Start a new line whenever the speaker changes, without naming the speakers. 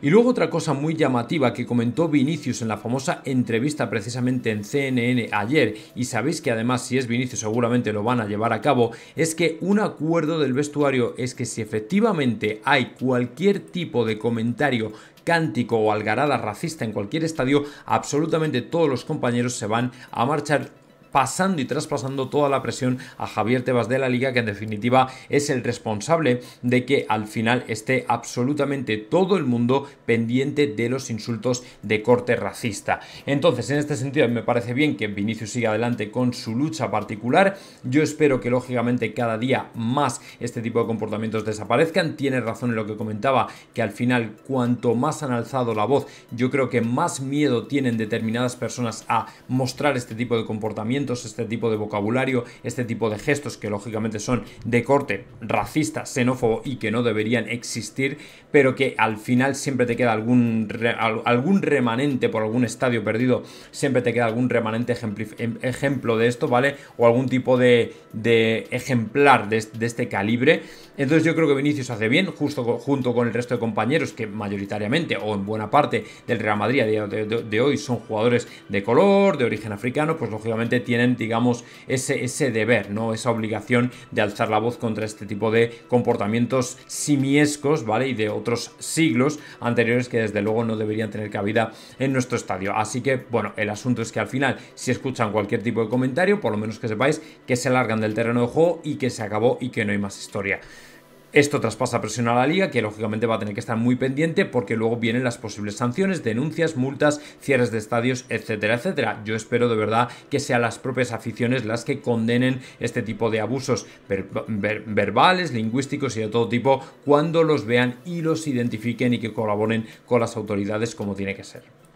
Y luego otra cosa muy llamativa que comentó Vinicius en la famosa entrevista precisamente en CNN ayer, y sabéis que además si es Vinicius seguramente lo van a llevar a cabo, es que un acuerdo del vestuario es que si efectivamente hay cualquier tipo de comentario cántico o algarada racista en cualquier estadio, absolutamente todos los compañeros se van a marchar pasando y traspasando toda la presión a Javier Tebas de la Liga, que en definitiva es el responsable de que al final esté absolutamente todo el mundo pendiente de los insultos de corte racista. Entonces, en este sentido, me parece bien que Vinicius siga adelante con su lucha particular. Yo espero que, lógicamente, cada día más este tipo de comportamientos desaparezcan. Tiene razón en lo que comentaba, que al final, cuanto más han alzado la voz, yo creo que más miedo tienen determinadas personas a mostrar este tipo de comportamientos este tipo de vocabulario, este tipo de gestos que lógicamente son de corte racista, xenófobo y que no deberían existir, pero que al final siempre te queda algún, algún remanente por algún estadio perdido, siempre te queda algún remanente em, ejemplo de esto, ¿vale? O algún tipo de, ejemplar de, este calibre. Entonces yo creo que Vinicius hace bien, justo junto con el resto de compañeros que mayoritariamente o en buena parte del Real Madrid de hoy son jugadores de color, de origen africano, pues lógicamente tienen, digamos, ese, ese deber, ¿no? Esa obligación de alzar la voz contra este tipo de comportamientos simiescos, ¿vale? Y de otros siglos anteriores que desde luego no deberían tener cabida en nuestro estadio. Así que, bueno, el asunto es que al final, si escuchan cualquier tipo de comentario, por lo menos que sepáis que se largan del terreno de juego y que se acabó y que no hay más historia. Esto traspasa presión a la liga, que lógicamente va a tener que estar muy pendiente porque luego vienen las posibles sanciones, denuncias, multas, cierres de estadios, etcétera, etcétera. Yo espero de verdad que sean las propias aficiones las que condenen este tipo de abusos verbales, lingüísticos y de todo tipo cuando los vean y los identifiquen y que colaboren con las autoridades como tiene que ser.